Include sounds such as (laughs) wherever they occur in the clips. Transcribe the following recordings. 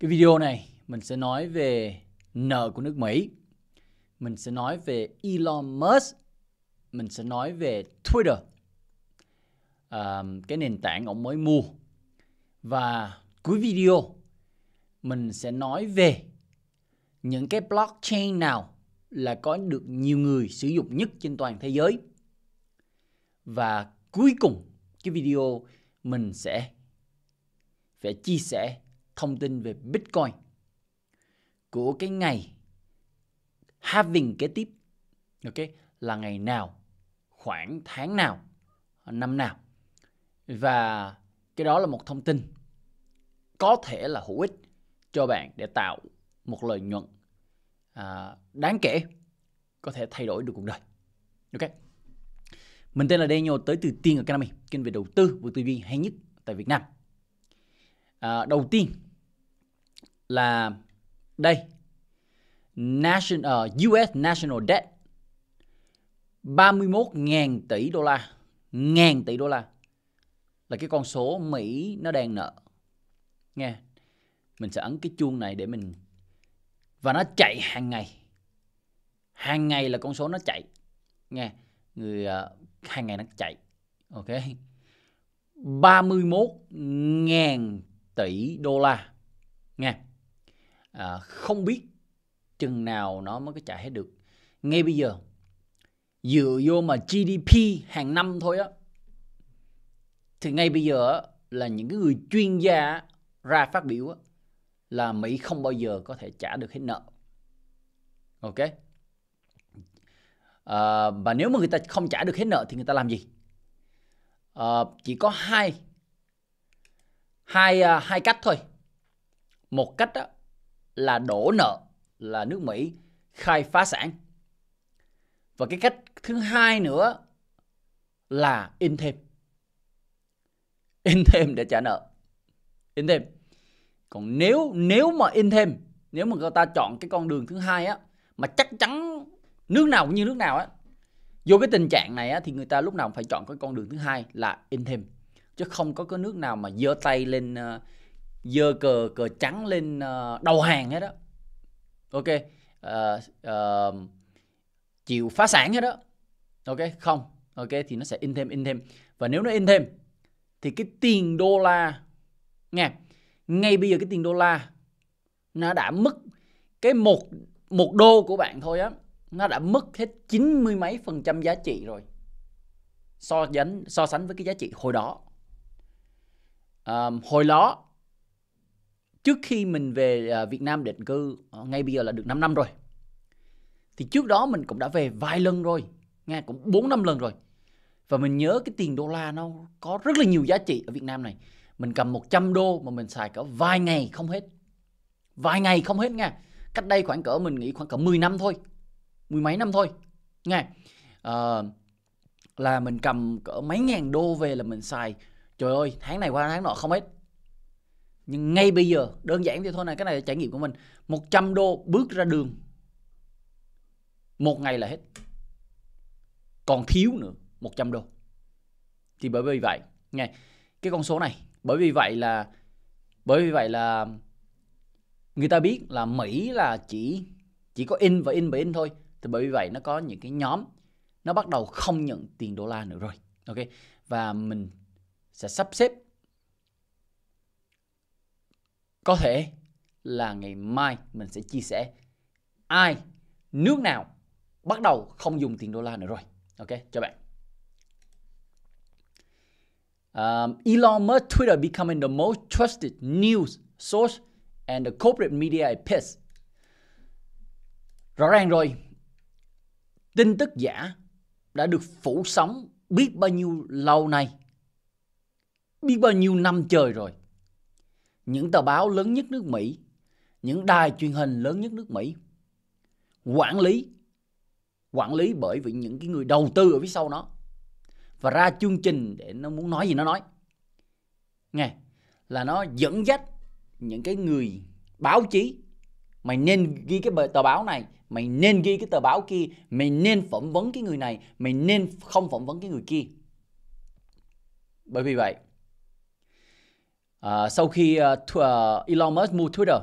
Cái video này mình sẽ nói về nợ của nước Mỹ, mình sẽ nói về Elon Musk, mình sẽ nói về Twitter, à, cái nền tảng ông mới mua. Và cuối video mình sẽ nói về những cái blockchain nào là có được nhiều người sử dụng nhất trên toàn thế giới. Và cuối cùng cái video mình sẽ phải chia sẻ thông tin về Bitcoin của cái ngày having kế tiếp ok là ngày nào khoảng tháng nào năm nào và cái đó là một thông tin có thể là hữu ích cho bạn để tạo một lợi nhuận à, đáng kể có thể thay đổi được cuộc đời ok mình tên là Daniel tới từ Tiên ở Canada kênh về đầu tư và tư duy hay nhất tại Việt Nam à, đầu tiên là đây national US national debt 31.000 tỷ đô la ngàn tỷ đô la là cái con số Mỹ nó đang nợ nghe mình sẽ ấn cái chuông này để mình và nó chạy hàng ngày hàng ngày là con số nó chạy nghe người uh, hàng ngày nó chạy ok 31.000 tỷ đô la nghe à, không biết chừng nào nó mới có chạy hết được ngay bây giờ dựa vô mà GDP hàng năm thôi á thì ngay bây giờ là những cái người chuyên gia ra phát biểu là Mỹ không bao giờ có thể trả được hết nợ ok à, và nếu mà người ta không trả được hết nợ thì người ta làm gì à, chỉ có hai hai à, hai cách thôi một cách đó là đổ nợ là nước Mỹ khai phá sản. Và cái cách thứ hai nữa là in thêm. In thêm để trả nợ. In thêm. Còn nếu nếu mà in thêm, nếu mà người ta chọn cái con đường thứ hai á mà chắc chắn nước nào cũng như nước nào á vô cái tình trạng này á, thì người ta lúc nào cũng phải chọn cái con đường thứ hai là in thêm chứ không có cái nước nào mà giơ tay lên ờ, dơ cờ cờ trắng lên ờ, đầu hàng hết đó ok uh, uh, chịu phá sản hết đó ok không ok thì nó sẽ in thêm in thêm và nếu nó in thêm thì cái tiền đô la nghe ngay bây giờ cái tiền đô la nó đã mất cái một một đô của bạn thôi á nó đã mất hết chín mươi mấy phần trăm giá trị rồi so sánh so sánh với cái giá trị hồi đó um, hồi đó trước khi mình về à, Việt Nam định cư ờ, ngay bây giờ là được 5 năm rồi thì trước đó mình cũng đã về vài lần rồi nghe cũng 4 năm lần rồi và mình nhớ cái tiền đô la nó có rất là nhiều giá trị ở Việt Nam này mình cầm 100 đô mà mình xài cả vài ngày không hết vài ngày không hết nha cách đây khoảng cỡ mình nghĩ khoảng cỡ 10 năm thôi mười mấy năm thôi nghe à, là mình cầm cỡ mấy ngàn đô về là mình xài trời ơi tháng này qua tháng nọ không hết nhưng ngay bây giờ đơn giản thì thôi này cái này là trải nghiệm của mình 100 đô bước ra đường một ngày là hết còn thiếu nữa 100 đô thì bởi vì vậy nghe cái con số này bởi vì vậy là bởi vì vậy là người ta biết là Mỹ là chỉ chỉ có in và in và in thôi thì bởi vì vậy nó có những cái nhóm nó bắt đầu không nhận tiền đô la nữa rồi ok và mình sẽ sắp xếp có thể là ngày mai mình sẽ chia sẻ ai nước nào bắt đầu không dùng tiền đô la nữa rồi ok cho bạn um, Elon Musk Twitter becoming the most trusted news source and the corporate media is pissed rõ ràng rồi tin tức giả đã được phủ sóng biết bao nhiêu lâu nay biết bao nhiêu năm trời rồi những tờ báo lớn nhất nước Mỹ, những đài truyền hình lớn nhất nước Mỹ quản lý quản lý bởi vì những cái người đầu tư ở phía sau nó và ra chương trình để nó muốn nói gì nó nói nghe là nó dẫn dắt những cái người báo chí mày nên ghi cái tờ báo này mày nên ghi cái tờ báo kia mày nên phỏng vấn cái người này mày nên không phỏng vấn cái người kia bởi vì vậy à, sau khi uh, uh, Elon Musk mua Twitter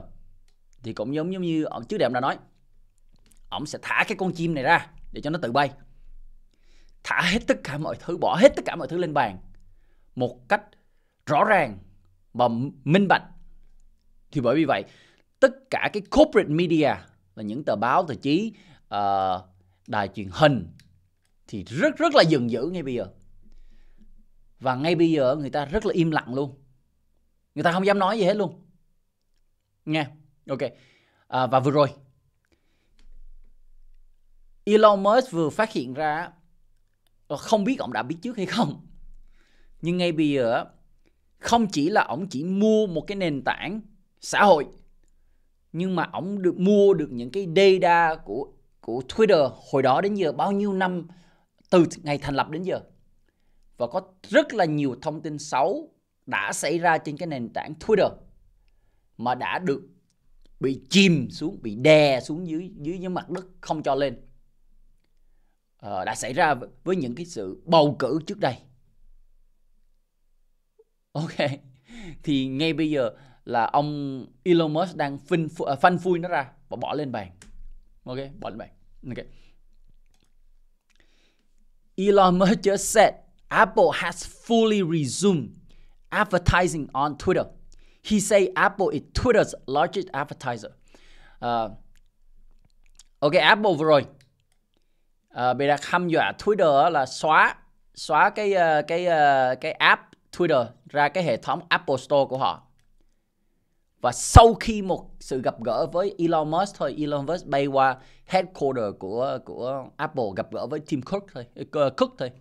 thì cũng giống giống như ông trước đây ông đã nói ông sẽ thả cái con chim này ra để cho nó tự bay thả hết tất cả mọi thứ bỏ hết tất cả mọi thứ lên bàn một cách rõ ràng và minh bạch thì bởi vì vậy tất cả cái corporate media là những tờ báo tờ chí uh, đài truyền hình thì rất rất là dừng dữ ngay bây giờ và ngay bây giờ người ta rất là im lặng luôn người ta không dám nói gì hết luôn nghe, ok à, và vừa rồi Elon Musk vừa phát hiện ra ờ, không biết ông đã biết trước hay không nhưng ngay bây giờ không chỉ là ông chỉ mua một cái nền tảng xã hội nhưng mà ông được mua được những cái data của của Twitter hồi đó đến giờ bao nhiêu năm từ ngày thành lập đến giờ và có rất là nhiều thông tin xấu đã xảy ra trên cái nền tảng Twitter mà đã được bị chìm xuống bị đè xuống dưới dưới dưới mặt đất không cho lên ờ, đã xảy ra với những cái sự bầu cử trước đây ok thì ngay bây giờ là ông Elon Musk đang phân phân à, phui nó ra và bỏ lên bàn ok bỏ lên bàn ok Elon Musk just said Apple has fully resumed advertising on Twitter. He say Apple is Twitter's largest advertiser. Uh, ok, Apple vừa rồi uh, bị đặt hăm dọa Twitter là xóa xóa cái uh, cái uh, cái app Twitter ra cái hệ thống Apple Store của họ. Và sau khi một sự gặp gỡ với Elon Musk thôi, Elon Musk bay qua headquarter của của Apple gặp gỡ với Tim Cook thôi, ờ, Cook thôi.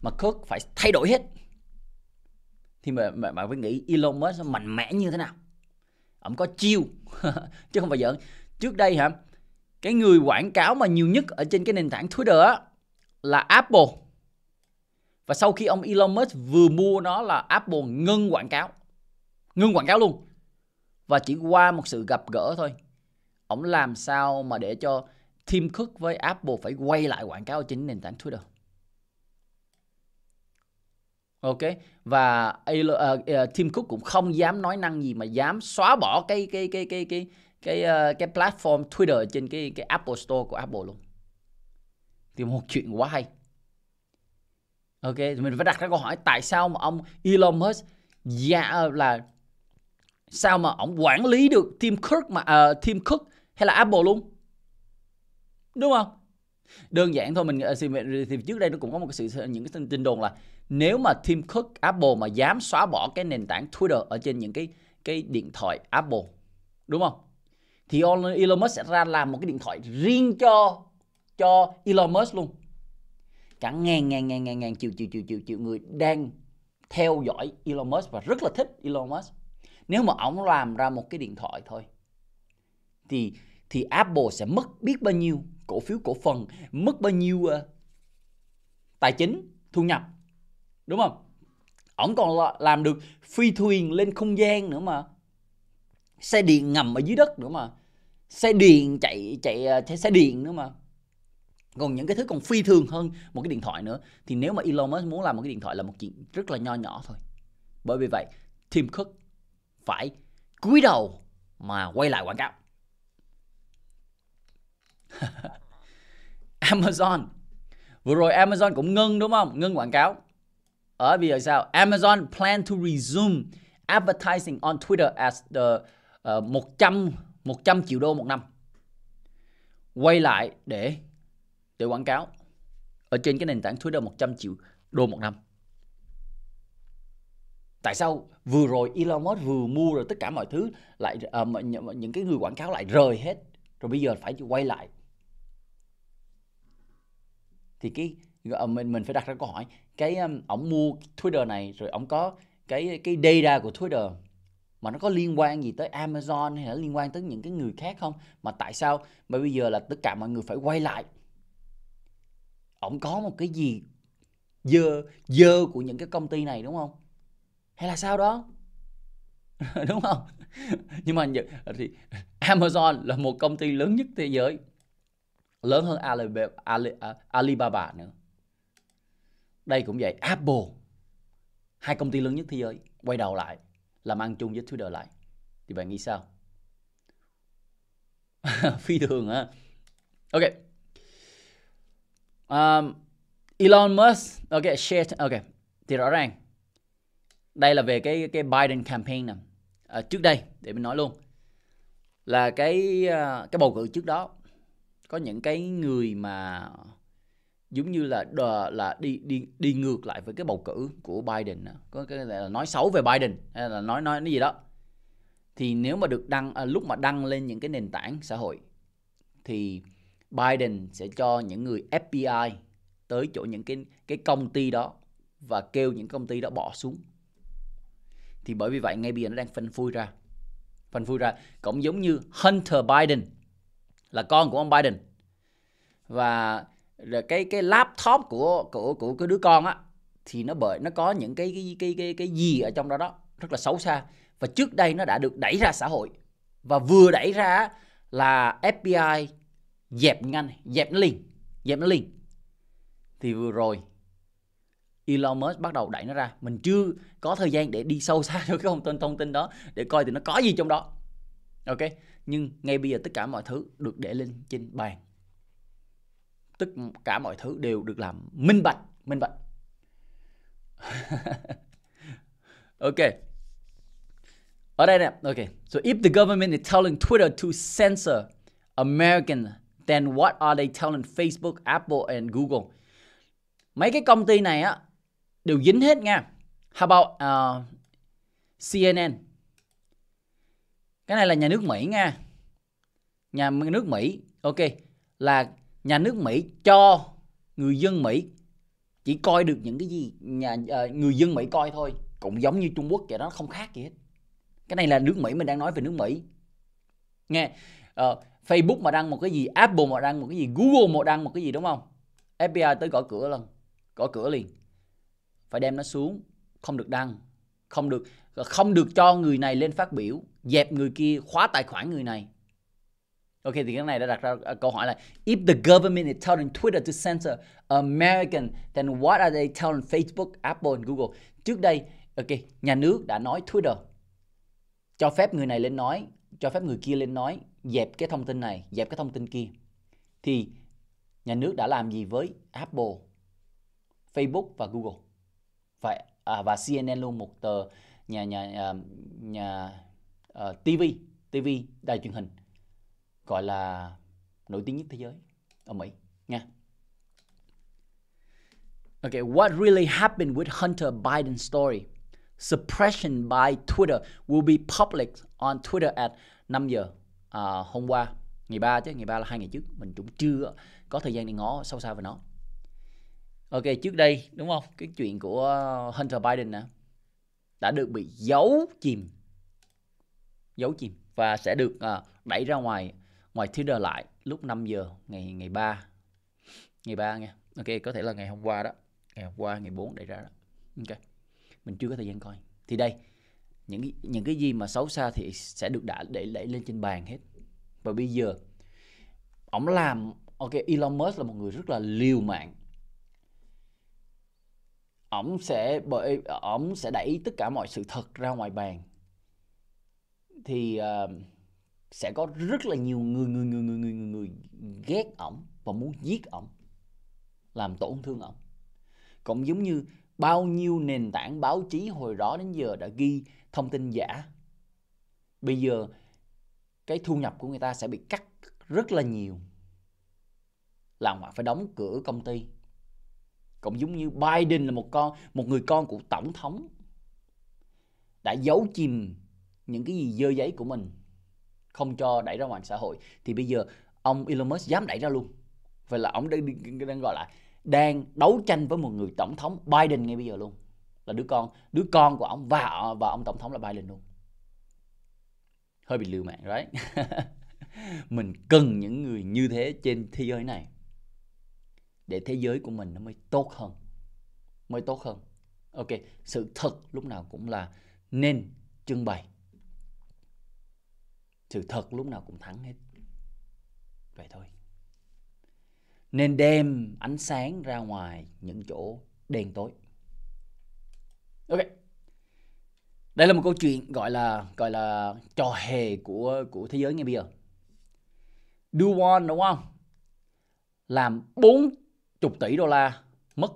Mà Cook phải thay đổi hết thì mà, mà bạn phải nghĩ Elon Musk mạnh mẽ như thế nào ông có chiêu (laughs) chứ không phải giỡn trước đây hả cái người quảng cáo mà nhiều nhất ở trên cái nền tảng Twitter á, là Apple và sau khi ông Elon Musk vừa mua nó là Apple ngưng quảng cáo ngưng quảng cáo luôn và chỉ qua một sự gặp gỡ thôi ông làm sao mà để cho Tim Cook với Apple phải quay lại quảng cáo trên nền tảng Twitter ok và ờ, ờ, Tim Cook cũng không dám nói năng gì mà dám xóa bỏ cái cái cái cái cái cái cái, ờ, cái platform Twitter trên cái cái Apple Store của Apple luôn thì một chuyện quá hay ok thì mình phải đặt ra câu hỏi tại sao mà ông Elon Musk dạ là sao mà ông quản lý được Tim Cook mà uh, Tim Cook hay là Apple luôn đúng không đơn giản thôi mình thì, thì trước đây nó cũng có một cái sự những cái tin đồn là nếu mà Tim Cook Apple mà dám xóa bỏ cái nền tảng Twitter ở trên những cái cái điện thoại Apple đúng không thì Elon Musk sẽ ra làm một cái điện thoại riêng cho cho Elon Musk luôn cả ngàn ngàn ngàn ngàn ngàn triệu triệu triệu triệu triệu người đang theo dõi Elon Musk và rất là thích Elon Musk nếu mà ông làm ra một cái điện thoại thôi thì thì Apple sẽ mất biết bao nhiêu cổ phiếu cổ phần mất bao nhiêu uh, tài chính thu nhập đúng không ổng còn làm được phi thuyền lên không gian nữa mà xe điện ngầm ở dưới đất nữa mà xe điện chạy chạy à, xe điện nữa mà còn những cái thứ còn phi thường hơn một cái điện thoại nữa thì nếu mà Elon Musk muốn làm một cái điện thoại là một chuyện rất là nho nhỏ thôi bởi vì vậy Tim Cook phải cúi đầu mà quay lại quảng cáo (laughs) Amazon vừa rồi Amazon cũng ngưng đúng không ngưng quảng cáo Ờ, Bởi vì sao? Amazon plan to resume advertising on Twitter as the uh, 100 100 triệu đô một năm. Quay lại để để quảng cáo ở trên cái nền tảng Twitter 100 triệu đô một năm. Tại sao vừa rồi Elon Musk vừa mua rồi tất cả mọi thứ lại uh, những cái người quảng cáo lại rời hết rồi bây giờ phải quay lại thì cái ờ, mình mình phải đặt ra câu hỏi cái ông um, mua Twitter này rồi ông có cái cái data của Twitter mà nó có liên quan gì tới Amazon hay là liên quan tới những cái người khác không mà tại sao mà bây giờ là tất cả mọi người phải quay lại ông có một cái gì dơ dơ của những cái công ty này đúng không hay là sao đó (laughs) đúng không (laughs) nhưng mà thì Amazon là một công ty lớn nhất thế giới lớn hơn Alibaba nữa đây cũng vậy Apple hai công ty lớn nhất thế giới quay đầu lại làm ăn chung với Twitter lại thì bạn nghĩ sao (laughs) phi thường hả ok um, Elon Musk ok share ok thì rõ ràng đây là về cái cái Biden campaign nè à, trước đây để mình nói luôn là cái à, cái bầu cử trước đó có những cái người mà giống như là đờ, là đi đi đi ngược lại với cái bầu cử của Biden có cái là nói xấu về Biden hay là nói nói cái gì đó thì nếu mà được đăng à, lúc mà đăng lên những cái nền tảng xã hội thì Biden sẽ cho những người FBI tới chỗ những cái cái công ty đó và kêu những công ty đó bỏ xuống thì bởi vì vậy ngay bây giờ nó đang phân phui ra phân phui ra cũng giống như Hunter Biden là con của ông Biden và rồi cái cái laptop của của của cái đứa con á thì nó bởi nó có những cái cái cái cái cái gì ở trong đó đó rất là xấu xa và trước đây nó đã được đẩy ra xã hội và vừa đẩy ra là FBI dẹp ngăn dẹp nó liền dẹp nó liền thì vừa rồi Elon Musk bắt đầu đẩy nó ra mình chưa có thời gian để đi sâu xa cho (laughs) cái thông tin thông tin đó để coi thì nó có gì trong đó ok nhưng ngay bây giờ tất cả mọi thứ được để lên trên bàn tất cả mọi thứ đều được làm minh bạch minh bạch (laughs) ok ở đây nè ok so if the government is telling Twitter to censor American then what are they telling Facebook Apple and Google mấy cái công ty này á đều dính hết nha how about uh, CNN cái này là nhà nước Mỹ nha nhà nước Mỹ ok là nhà nước Mỹ cho người dân Mỹ chỉ coi được những cái gì nhà uh, người dân Mỹ coi thôi cũng giống như Trung Quốc vậy đó không khác gì hết cái này là nước Mỹ mình đang nói về nước Mỹ nghe uh, Facebook mà đăng một cái gì Apple mà đăng một cái gì Google mà đăng một cái gì đúng không FBI tới gõ cửa lần gõ cửa liền phải đem nó xuống không được đăng không được không được cho người này lên phát biểu dẹp người kia khóa tài khoản người này Ok thì cái này đã đặt ra à, câu hỏi là if the government is telling Twitter to censor American then what are they telling Facebook, Apple and Google? Trước đây ok, nhà nước đã nói Twitter cho phép người này lên nói, cho phép người kia lên nói, dẹp cái thông tin này, dẹp cái thông tin kia. Thì nhà nước đã làm gì với Apple, Facebook và Google? Và à, và CNN luôn một tờ nhà nhà à, nhà, nhà ờ, uh, TV, TV đài truyền hình gọi là nổi tiếng nhất thế giới ở Mỹ nha. Okay, what really happened with Hunter Biden's story? Suppression by Twitter will be public on Twitter at 5 giờ à, hôm qua ngày ba chứ ngày ba là hai ngày trước mình cũng chưa có thời gian để ngó sâu xa về nó ok trước đây đúng không cái chuyện của hunter biden nè đã được bị giấu chìm giấu chìm và sẽ được à, đẩy ra ngoài ngoài Tinder lại lúc 5 giờ ngày ngày 3 ngày 3 nha ok có thể là ngày hôm qua đó ngày hôm qua ngày 4 để ra đó ok mình chưa có thời gian coi thì đây những những cái gì mà xấu xa thì sẽ được đã để đẩy lên trên bàn hết và bây giờ ông làm ok Elon Musk là một người rất là liều mạng ổng sẽ bởi ổng sẽ đẩy tất cả mọi sự thật ra ngoài bàn thì uh, sẽ có rất là nhiều người người người người người người, người ghét ổng và muốn giết ổng làm tổn thương ổng cũng giống như bao nhiêu nền tảng báo chí hồi đó đến giờ đã ghi thông tin giả bây giờ cái thu nhập của người ta sẽ bị cắt rất là nhiều làm họ phải đóng cửa công ty cũng giống như Biden là một con một người con của tổng thống đã giấu chìm những cái gì dơ giấy của mình không cho đẩy ra ngoài xã hội thì bây giờ ông Elon Musk dám đẩy ra luôn vậy là ông đang, đang gọi là đang đấu tranh với một người tổng thống Biden ngay bây giờ luôn là đứa con đứa con của ông và và ông tổng thống là Biden luôn hơi bị lừa mạng right (laughs) mình cần những người như thế trên thế giới này để thế giới của mình nó mới tốt hơn mới tốt hơn ok sự thật lúc nào cũng là nên trưng bày sự thật lúc nào cũng thắng hết vậy thôi nên đem ánh sáng ra ngoài những chỗ đen tối ok đây là một câu chuyện gọi là gọi là trò hề của của thế giới ngay bây giờ Duwon đúng không làm bốn chục tỷ đô la mất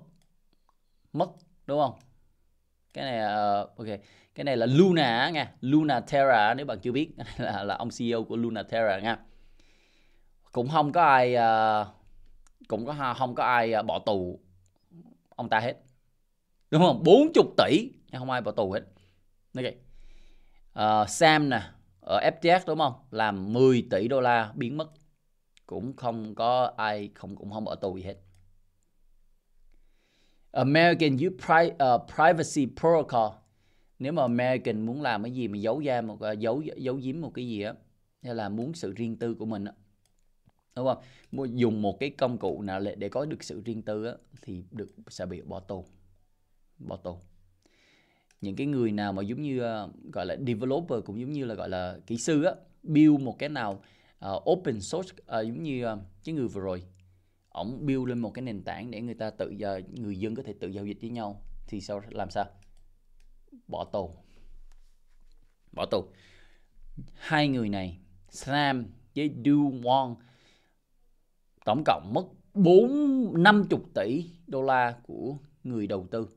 mất đúng không cái này uh, ok cái này là Luna nha Luna Terra nếu bạn chưa biết (laughs) là là ông CEO của Luna Terra nha cũng không có ai ờ, cũng có không có ai ờ, bỏ tù ông ta hết đúng không 40 tỷ nhưng không ai bỏ tù hết okay. uh, Sam nè ở FTX đúng không làm 10 tỷ đô la biến mất cũng không có ai không cũng không ở tù gì hết American Youth Pri- uh, Privacy Protocol nếu mà American muốn làm cái gì mà giấu ra một à, giấu giấu giếm một cái gì á hay là muốn sự riêng tư của mình á đúng không dùng một cái công cụ nào để có được sự riêng tư á, thì được sẽ bị bỏ tù bỏ tù những cái người nào mà giống như à, gọi là developer cũng giống như là gọi là kỹ sư á build một cái nào uh, open source uh, giống như uh, cái người vừa rồi ổng build lên một cái nền tảng để người ta tự uh, người dân có thể tự giao dịch với nhau thì sao làm sao bỏ tù bỏ tù hai người này Sam với Du Won tổng cộng mất 4 50 tỷ đô la của người đầu tư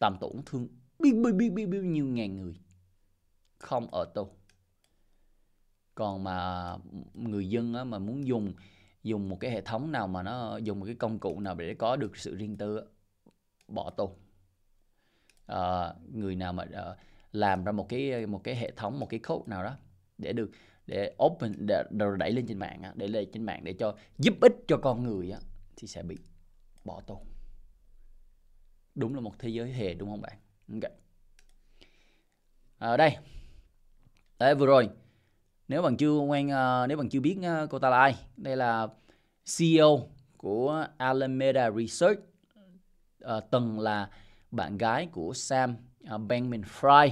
làm tổn thương biết biết biết biết biết nhiêu ngàn người không ở tù còn mà người dân á, mà muốn dùng dùng một cái hệ thống nào mà nó dùng một cái công cụ nào để có được sự riêng tư bỏ tù uh, người nào mà uh, làm ra một cái một cái hệ thống một cái code nào đó để được để open để, để đẩy lên trên mạng để lên trên mạng để cho giúp ích cho con người á, thì sẽ bị bỏ tù đúng là một thế giới hề đúng không bạn ok ở ờ, đây đấy vừa rồi nếu bạn chưa quen nếu bạn chưa biết cô ta là ai đây là CEO của Alameda Research à, tầng là bạn gái của Sam uh, à, Bankman Fry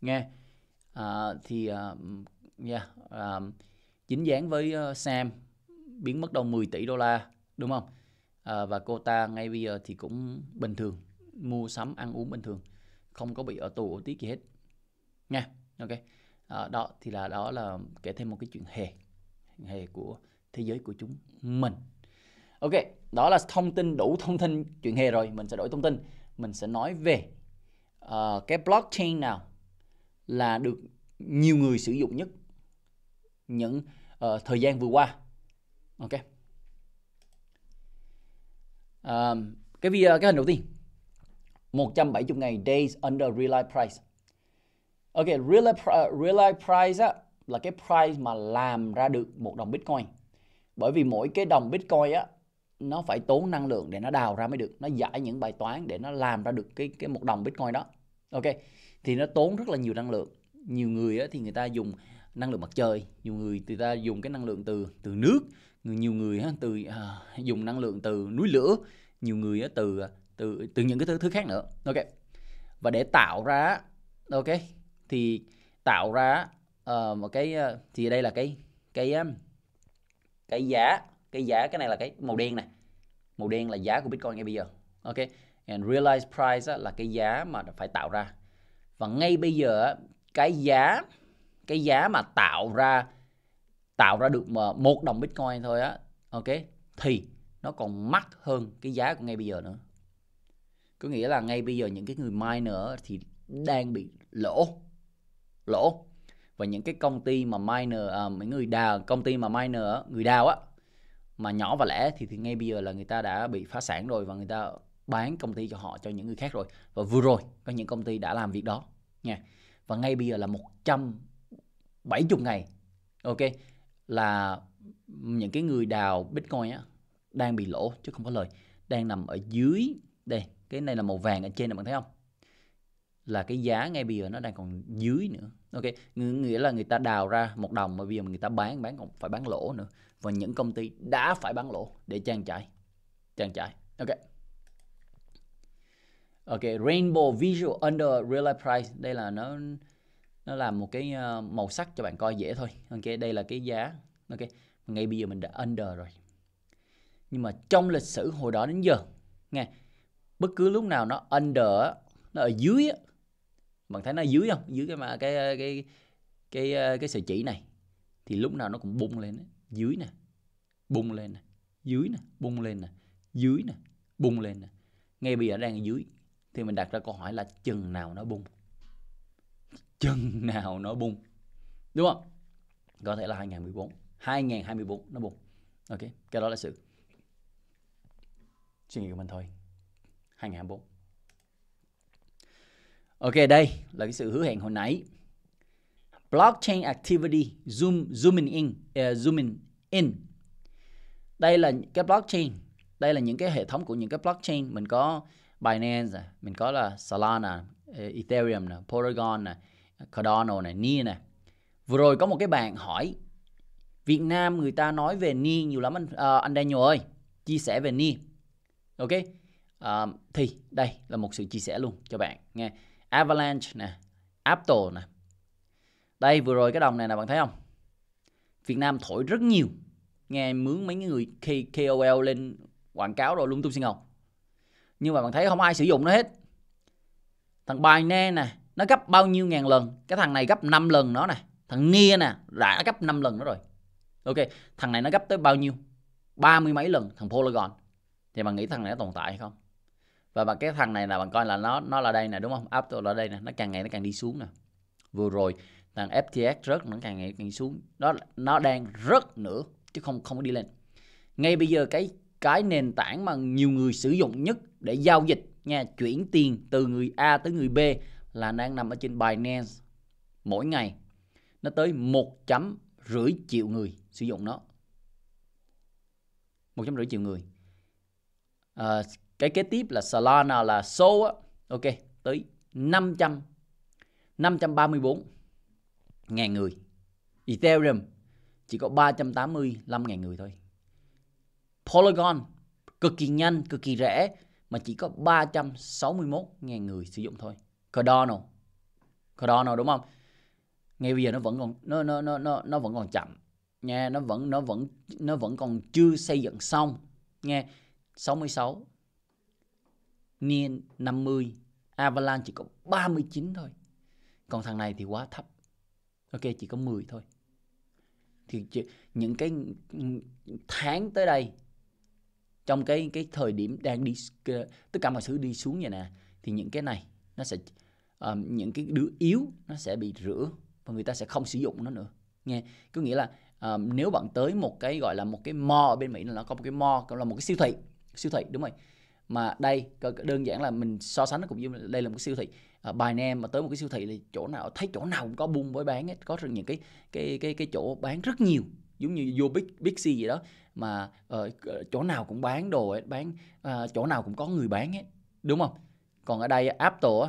nghe uh, thì uh, yeah, uh, dính dáng với uh, Sam biến mất đâu 10 tỷ đô la đúng không uh, và cô ta ngay bây giờ thì cũng bình thường mua sắm ăn uống bình thường không có bị ở tù ổ tí gì hết nha ok uh, đó thì là đó là kể thêm một cái chuyện hề hề của thế giới của chúng mình ok đó là thông tin đủ thông tin chuyện hề rồi mình sẽ đổi thông tin mình sẽ nói về uh, cái blockchain nào là được nhiều người sử dụng nhất những uh, thời gian vừa qua ok uh, cái video cái hình đầu tiên 170 ngày days under real life price ok real life, price á, là cái price mà làm ra được một đồng bitcoin bởi vì mỗi cái đồng bitcoin á nó phải tốn năng lượng để nó đào ra mới được nó giải những bài toán để nó làm ra được cái cái một đồng bitcoin đó ok thì nó tốn rất là nhiều năng lượng nhiều người á, thì người ta dùng năng lượng mặt trời nhiều người thì ta dùng cái năng lượng từ từ nước nhiều người từ à, dùng năng lượng từ núi lửa nhiều người từ à, từ từ những cái thứ, thứ khác nữa ok và để tạo ra ok thì tạo ra uh, một cái ờ, thì đây là cái cái cái giá cái giá cái này là cái màu đen này màu đen là giá của bitcoin ngay bây giờ ok and realized price á, là cái giá mà phải tạo ra và ngay bây giờ cái giá cái giá mà tạo ra tạo ra được mà một đồng bitcoin thôi á ok thì nó còn mắc hơn cái giá của ngay bây giờ nữa có nghĩa là ngay bây giờ những cái người miner thì đang bị lỗ lỗ và những cái công ty mà miner à, mấy người đào công ty mà miner người đào á mà nhỏ và lẻ thì thì ngay bây giờ là người ta đã bị phá sản rồi và người ta bán công ty cho họ cho những người khác rồi và vừa rồi có những công ty đã làm việc đó nha và ngay bây giờ là 170 ngày ok là những cái người đào bitcoin á đang bị lỗ chứ không có lời đang nằm ở dưới đây cái này là màu vàng ở trên này bạn thấy không là cái giá ngay bây giờ nó đang còn dưới nữa ok nghĩa là người ta đào ra một đồng mà bây giờ người ta bán bán còn phải bán lỗ nữa và những công ty đã phải bán lỗ để trang trải trang trải ok ok rainbow visual under real life price đây là nó nó làm một cái ờ, màu sắc cho bạn coi dễ thôi ok đây là cái giá ok ngay bây giờ mình đã under rồi nhưng mà trong lịch sử hồi đó đến giờ nghe bất cứ lúc nào nó under nó ở dưới bạn thấy nó dưới không dưới cái mà cái cái cái cái, ờ, cái sợi chỉ này thì lúc nào nó cũng bung lên ấy dưới nè bung lên nè dưới nè bung lên nè dưới nè bung lên nè ngay bây giờ đang ở dưới thì mình đặt ra câu hỏi là chừng nào nó bung chừng nào nó bung đúng không có thể là 2014 2024 nó bung ok cái đó là sự suy nghĩ của mình thôi 2024 ok đây là cái sự hứa hẹn hồi nãy blockchain activity zoom zooming in uh, zooming in đây là cái blockchain đây là những cái hệ thống của những cái blockchain mình có Binance này, mình có là Solana, eh, Ethereum này, Polygon này, Cardano này, Ni này. Vừa rồi có một cái bạn hỏi Việt Nam người ta nói về Ni nhiều lắm anh uh, anh Daniel ơi, chia sẻ về Ni Ok. Uh, thì đây là một sự chia sẻ luôn cho bạn nghe. Avalanche nè, Apple nè, đây vừa rồi cái đồng này là bạn thấy không Việt Nam thổi rất nhiều nghe mướn mấy người k KOL lên quảng cáo rồi lung tung xin ngọc nhưng mà bạn thấy không ai sử dụng nó hết thằng Binance nè nó gấp bao nhiêu ngàn lần cái thằng này gấp 5 lần nó nè thằng Nia nè đã gấp 5 lần nó rồi ok thằng này nó gấp tới bao nhiêu ba mươi mấy lần thằng Polygon thì bạn nghĩ thằng này nó tồn tại hay không và bạn cái thằng này là bạn coi là nó nó là đây nè đúng không Apple là đây nè nó càng ngày nó càng đi xuống nè vừa rồi rằng FTX rớt nó càng ngày càng xuống đó nó đang rớt nữa chứ không không có đi lên ngay bây giờ cái cái nền tảng mà nhiều người sử dụng nhất để giao dịch nha chuyển tiền từ người A tới người B là đang nằm ở trên Binance mỗi ngày nó tới một chấm rưỡi triệu người sử dụng nó một chấm rưỡi triệu người à, cái kế tiếp là Solana là số ok tới 500 534 ngàn người. Ethereum chỉ có 385 ngàn người thôi. Polygon cực kỳ nhanh, cực kỳ rẻ mà chỉ có 361 ngàn người sử dụng thôi. Cardano. Cardano đúng không? Ngay bây giờ nó vẫn còn nó nó nó nó nó vẫn còn chậm nha, nó vẫn nó vẫn nó vẫn còn chưa xây dựng xong nha. 66 Nien 50 Avalanche chỉ có 39 thôi. Còn thằng này thì quá thấp ok chỉ có 10 thôi thì những cái tháng tới đây trong cái cái thời điểm đang đi tất cả mọi thứ đi xuống vậy nè thì những cái này nó sẽ um, những cái đứa yếu nó sẽ bị rửa và người ta sẽ không sử dụng nó nữa nghe có nghĩa là um, nếu bạn tới một cái gọi là một cái mall bên mỹ là nó có một cái mall là một cái siêu thị siêu thị đúng rồi mà đây đơn giản là mình so sánh nó cũng như đây là một cái siêu thị à, bài nem mà tới một cái siêu thị thì chỗ nào thấy chỗ nào cũng có buôn với bán ấy. có những cái cái cái cái chỗ bán rất nhiều giống như vô big big C gì đó mà uh, chỗ nào cũng bán đồ ấy, bán uh, chỗ nào cũng có người bán ấy đúng không còn ở đây Apple uh,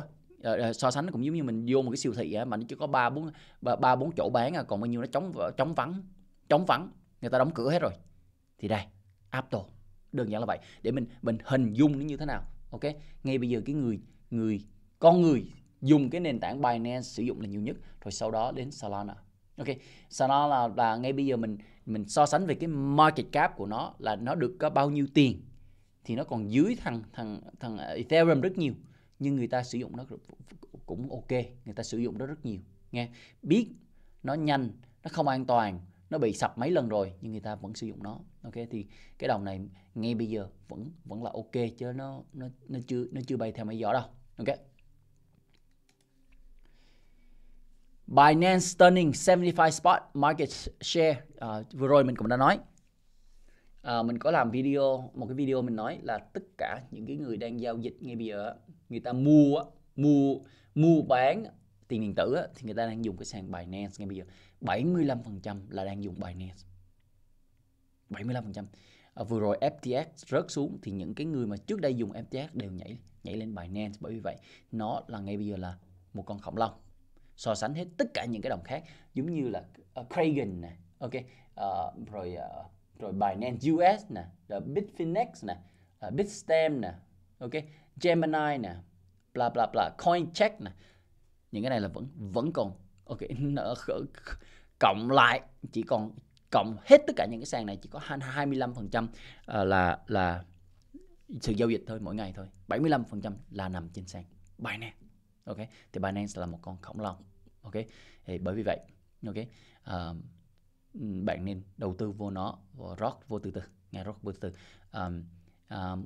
so sánh cũng giống như mình vô một cái siêu thị ấy, mà nó chỉ có ba bốn ba bốn chỗ bán à còn bao nhiêu nó trống trống vắng trống vắng người ta đóng cửa hết rồi thì đây Apple đơn giản là vậy để mình mình hình dung nó như thế nào ok ngay bây giờ cái người người con người dùng cái nền tảng Binance sử dụng là nhiều nhất rồi sau đó đến Solana ok Solana là, là ngay bây giờ mình mình so sánh về cái market cap của nó là nó được có bao nhiêu tiền thì nó còn dưới thằng thằng thằng Ethereum rất nhiều nhưng người ta sử dụng nó cũng ok người ta sử dụng nó rất nhiều nghe biết nó nhanh nó không an toàn nó bị sập mấy lần rồi nhưng người ta vẫn sử dụng nó ok thì cái đồng này ngay bây giờ vẫn vẫn là ok chứ nó nó nó chưa nó chưa bay theo mấy gió đâu ok Binance stunning 75 spot market share à, vừa rồi mình cũng đã nói à, mình có làm video một cái video mình nói là tất cả những cái người đang giao dịch ngay bây giờ người ta mua mua mua bán tiền điện tử á, thì người ta đang dùng cái sàn Binance ngay bây giờ 75% là đang dùng Binance 75% à, vừa rồi FTX rớt xuống thì những cái người mà trước đây dùng FTX đều nhảy nhảy lên Binance bởi vì vậy nó là ngay bây giờ là một con khổng long so sánh hết tất cả những cái đồng khác giống như là uh, Kraken nè ok uh, rồi uh, rồi Binance US nè rồi Bitfinex nè uh, Bitstamp nè ok Gemini nè bla bla bla Coincheck nè những cái này là vẫn vẫn còn ok nó cộng lại chỉ còn cộng hết tất cả những cái sàn này chỉ có 25% à, là là sự giao dịch thôi mỗi ngày thôi 75% là nằm trên sàn Binance ok thì Binance là một con khổng lồ ok thì bởi vì vậy ok uh, bạn nên đầu tư vô nó vô rót vô từ từ nghe rock vô từ từ um, um,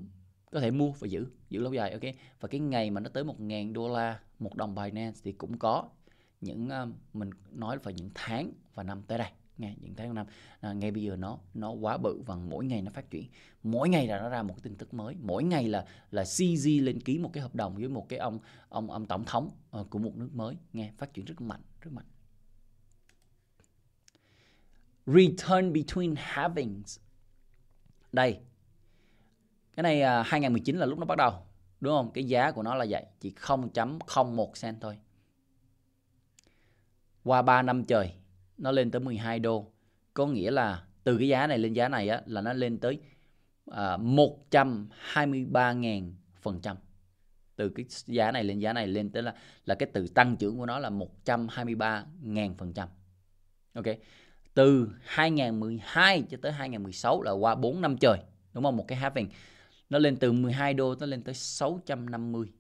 có thể mua và giữ giữ lâu dài ok và cái ngày mà nó tới 1.000 đô la một đồng Binance thì cũng có những um, mình nói phải những tháng và năm tới đây nghe những tháng năm à, ngay bây giờ nó nó quá bự và mỗi ngày nó phát triển mỗi ngày là nó ra một tin tức mới mỗi ngày là là CZ lên ký một cái hợp đồng với một cái ông ông ông tổng thống uh, của một nước mới nghe phát triển rất mạnh rất mạnh return between havings đây cái này uh, à, 2019 là lúc nó bắt đầu đúng không cái giá của nó là vậy chỉ 0.01 cent thôi qua 3 năm trời nó lên tới 12 đô có nghĩa là từ cái giá này lên giá này á, là nó lên tới uh, à, 123.000 phần trăm từ cái giá này lên giá này lên tới là là cái từ tăng trưởng của nó là 123.000 phần trăm ok từ 2012 cho tới 2016 là qua 4 năm trời đúng không một cái halving nó lên từ 12 đô nó lên tới 650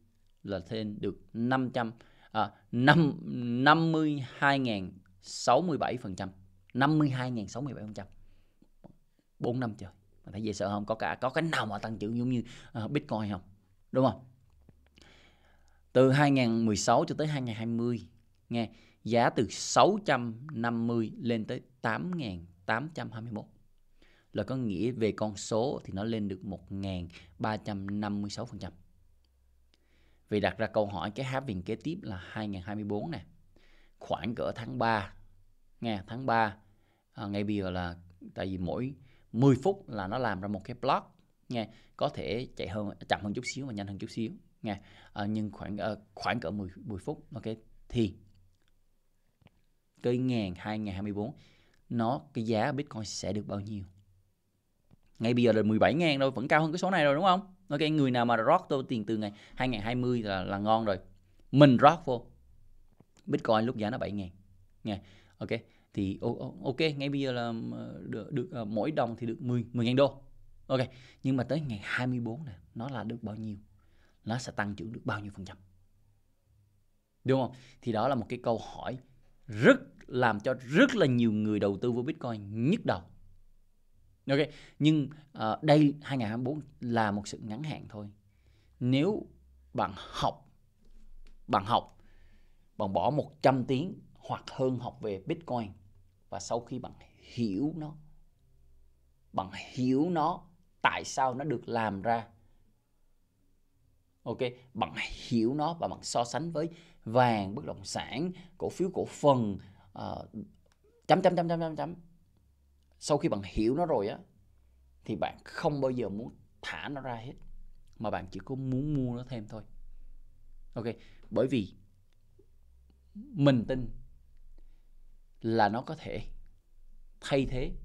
là thêm được 500 à, 5 52.067%, 52.067%. 4 năm trời. Mà thấy dễ sợ không? Có cả có cái nào mà tăng trưởng giống như uh, Bitcoin không? Đúng không? Từ 2016 cho tới 2020 nghe giá từ 650 lên tới 8.821 là có nghĩa về con số thì nó lên được 1.356%. Vì đặt ra câu hỏi cái hát halving kế tiếp là 2024 nè. Khoảng cỡ tháng 3. Nghe tháng 3 à, ngay bây giờ là tại vì mỗi 10 phút là nó làm ra một cái block nghe có thể chạy hơn chậm hơn chút xíu và nhanh hơn chút xíu nghe à, nhưng khoảng à, khoảng cỡ 10 10 phút ok thì cái ngàn hai hai mươi bốn nó cái giá Bitcoin sẽ được bao nhiêu ngay bây giờ là 17 ngàn thôi vẫn cao hơn cái số này rồi đúng không ok người nào mà rót tôi tiền từ ngày 2020 là là ngon rồi mình rót vô bitcoin lúc giá nó 7 ngàn nha ok thì ok ngay bây giờ là được, được ờ, mỗi đồng thì được 10 10 ngàn đô ok nhưng mà tới ngày 24 này nó là được bao nhiêu nó sẽ tăng trưởng được bao nhiêu phần trăm đúng không thì đó là một cái câu hỏi rất làm cho rất là nhiều người đầu tư vô bitcoin nhức đầu ok nhưng uh, đây 2024 là một sự ngắn hạn thôi nếu bạn học bạn học bạn bỏ 100 tiếng hoặc hơn học về Bitcoin và sau khi bạn hiểu nó bạn hiểu nó tại sao nó được làm ra ok bạn hiểu nó và bạn so sánh với vàng bất động sản cổ phiếu cổ phần uh, chấm chấm chấm chấm chấm sau khi bạn hiểu nó rồi á thì bạn không bao giờ muốn thả nó ra hết mà bạn chỉ có muốn mua nó thêm thôi ok bởi vì mình tin là nó có thể thay thế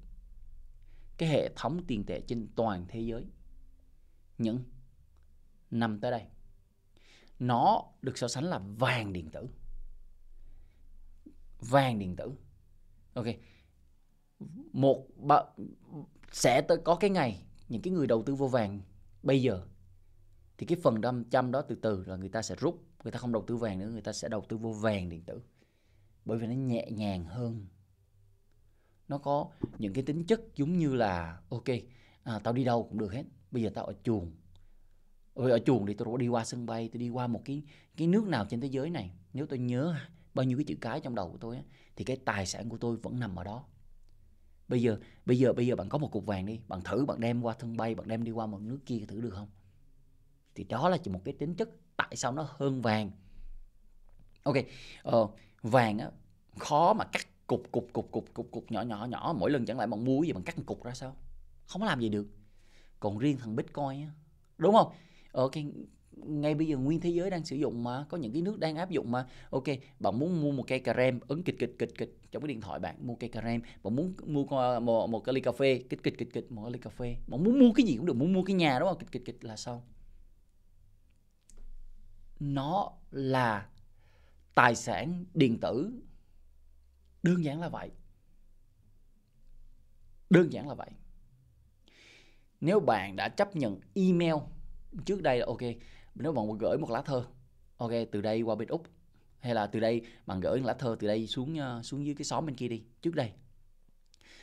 cái hệ thống tiền tệ trên toàn thế giới những năm tới đây nó được so sánh là vàng điện tử vàng điện tử ok một ba, sẽ tới có cái ngày những cái người đầu tư vô vàng bây giờ thì cái phần trăm chăm đó từ từ là người ta sẽ rút người ta không đầu tư vàng nữa người ta sẽ đầu tư vô vàng điện tử bởi vì nó nhẹ nhàng hơn nó có những cái tính chất giống như là ok à, tao đi đâu cũng được hết bây giờ tao ở chuồng Ôi, ở chuồng thì tôi đi qua sân bay tôi đi qua một cái cái nước nào trên thế giới này nếu tôi nhớ bao nhiêu cái chữ cái trong đầu của tôi thì cái tài sản của tôi vẫn nằm ở đó bây giờ bây giờ bây giờ bạn có một cục vàng đi bạn thử bạn đem qua thân bay bạn đem đi qua một nước kia thử được không thì đó là chỉ một cái tính chất tại sao nó hơn vàng ok ờ, vàng á khó mà cắt cục cục cục cục cục cục nhỏ nhỏ nhỏ mỗi lần chẳng lại bằng muối gì bằng cắt một cục ra sao không làm gì được còn riêng thằng bitcoin á đúng không ở ờ, cái ngay bây giờ nguyên thế giới đang sử dụng mà có những cái nước đang áp dụng mà ok bạn muốn mua một cây cà rem ấn kịch kịch kịch kịch trong cái điện thoại bạn mua cây cà rem bạn muốn mua một, một cái ly cà phê kịch kịch kịch kịch một ly cà phê bạn muốn mua cái gì cũng được muốn mua cái nhà đúng không kịch kịch kịch là sao nó là tài sản điện tử đơn giản là vậy đơn giản là vậy nếu bạn đã chấp nhận email trước đây là ok nếu bạn gửi một lá thơ ok từ đây qua bên úc hay là từ đây bạn gửi lá thơ từ đây xuống ờ, xuống dưới cái xóm bên kia đi trước đây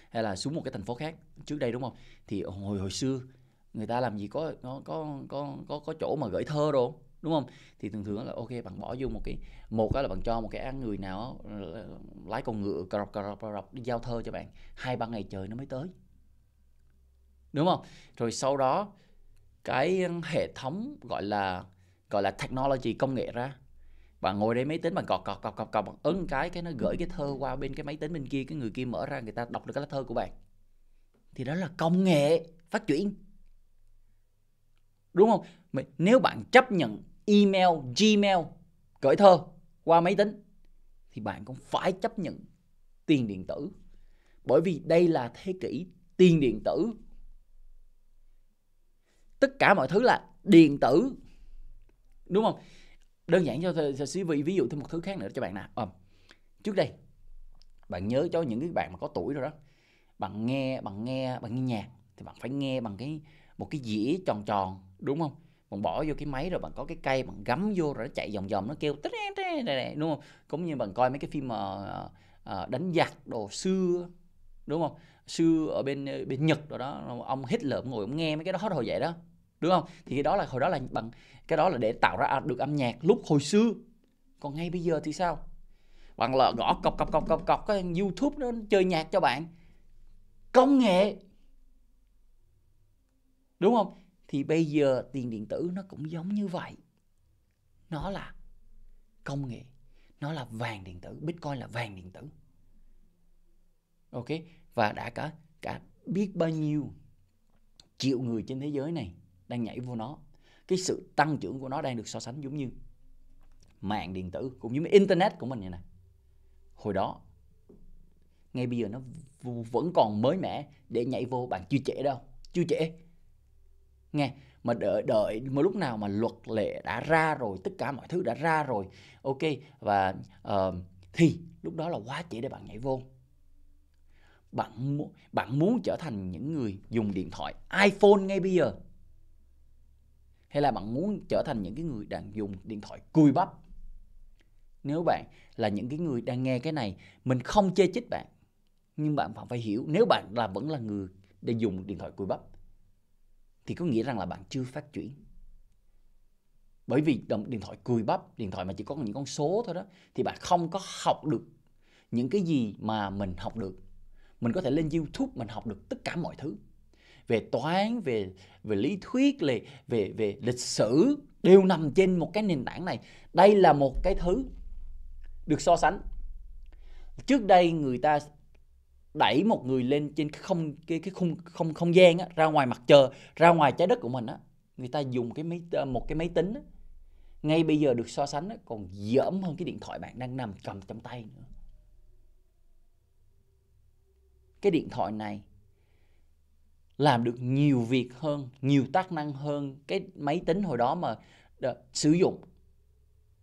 hay là xuống một cái thành phố khác trước đây đúng không thì hồi hồi xưa người ta làm gì có có có có có, có chỗ mà gửi thơ đâu đúng không thì thường thường là ok bạn bỏ vô một cái một là bạn cho một cái người nào lái con ngựa cà rọc cà rọc cà rọc đi giao thơ cho bạn hai ba ngày trời nó mới tới đúng không rồi sau đó cái hệ thống gọi là gọi là technology công nghệ ra bạn ngồi đây máy tính bạn cọt cọt cọt cọt cọt bạn ấn cái cái nó gửi cái thơ qua bên cái máy tính bên kia cái người kia mở ra người ta đọc được cái lá thơ của bạn thì đó là công nghệ phát triển đúng không nếu bạn chấp nhận email gmail gửi thơ qua máy tính thì bạn cũng phải chấp nhận tiền điện tử bởi vì đây là thế kỷ tiền điện tử tất cả mọi thứ là điện tử đúng không đơn giản cho xí vị ví dụ thêm một thứ khác nữa cho bạn nào à, trước đây bạn nhớ cho những cái bạn mà có tuổi rồi đó bạn nghe bạn nghe bạn nghe nhạc thì bạn phải nghe bằng cái một cái dĩa tròn tròn đúng không bạn bỏ vô cái máy rồi bạn có cái cây bạn gắm vô rồi nó chạy vòng vòng nó kêu tích đúng không cũng như bạn coi mấy cái phim mà ờ, ờ, đánh giặc đồ xưa đúng không xưa ở bên bên nhật rồi đó ông Hitler ông ngồi ông nghe mấy cái đó hồi vậy đó đúng không thì cái đó là hồi đó là bằng cái đó là để tạo ra được âm nhạc lúc hồi xưa còn ngay bây giờ thì sao bằng là gõ cọc cọc cọc cọc cọc cái youtube nó chơi nhạc cho bạn công nghệ đúng không thì bây giờ tiền điện tử nó cũng giống như vậy nó là công nghệ nó là vàng điện tử bitcoin là vàng điện tử ok và đã cả cả biết bao nhiêu triệu người trên thế giới này đang nhảy vô nó cái sự tăng trưởng của nó đang được so sánh giống như mạng điện tử cũng như internet của mình như này hồi đó ngay bây giờ nó vẫn còn mới mẻ để nhảy vô bạn chưa trễ đâu chưa trễ nghe mà đợi đợi mà lúc nào mà luật lệ đã ra rồi tất cả mọi thứ đã ra rồi ok và uh, thì lúc đó là quá trễ để bạn nhảy vô bạn bạn muốn trở thành những người dùng điện thoại iPhone ngay bây giờ hay là bạn muốn trở thành những cái người đang dùng điện thoại cùi bắp nếu bạn là những cái người đang nghe cái này mình không chê chích bạn nhưng bạn phải hiểu nếu bạn là vẫn là người để dùng điện thoại cùi bắp thì có nghĩa rằng là bạn chưa phát triển bởi vì điện thoại cùi bắp điện thoại mà chỉ có những con số thôi đó thì bạn không có học được những cái gì mà mình học được mình có thể lên youtube mình học được tất cả mọi thứ về toán về về lý thuyết về về về lịch sử đều nằm trên một cái nền tảng này đây là một cái thứ được so sánh trước đây người ta đẩy một người lên trên cái không cái cái khung không không gian á, ra ngoài mặt trời ra ngoài trái đất của mình á người ta dùng cái máy ờ, một cái máy tính á, ngay bây giờ được so sánh á, còn dởm hơn cái điện thoại bạn đang nằm cầm trong tay nữa cái điện thoại này làm được nhiều việc hơn, nhiều tác năng hơn cái máy tính hồi đó mà đã sử dụng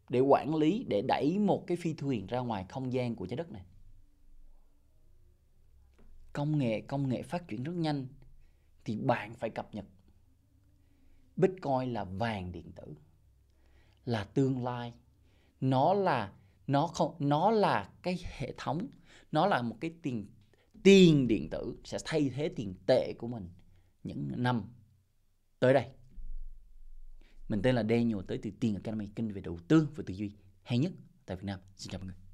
để quản lý, để đẩy một cái phi thuyền ra ngoài không gian của trái đất này. Công nghệ, công nghệ phát triển rất nhanh thì bạn phải cập nhật. Bitcoin là vàng điện tử, là tương lai, nó là nó không nó là cái hệ thống, nó là một cái tiền tiền điện tử sẽ thay thế tiền tệ của mình những năm tới đây. Mình tên là Daniel tới từ Tiền Academy, kênh về đầu tư và tư duy hay nhất tại Việt Nam. Xin chào mọi người.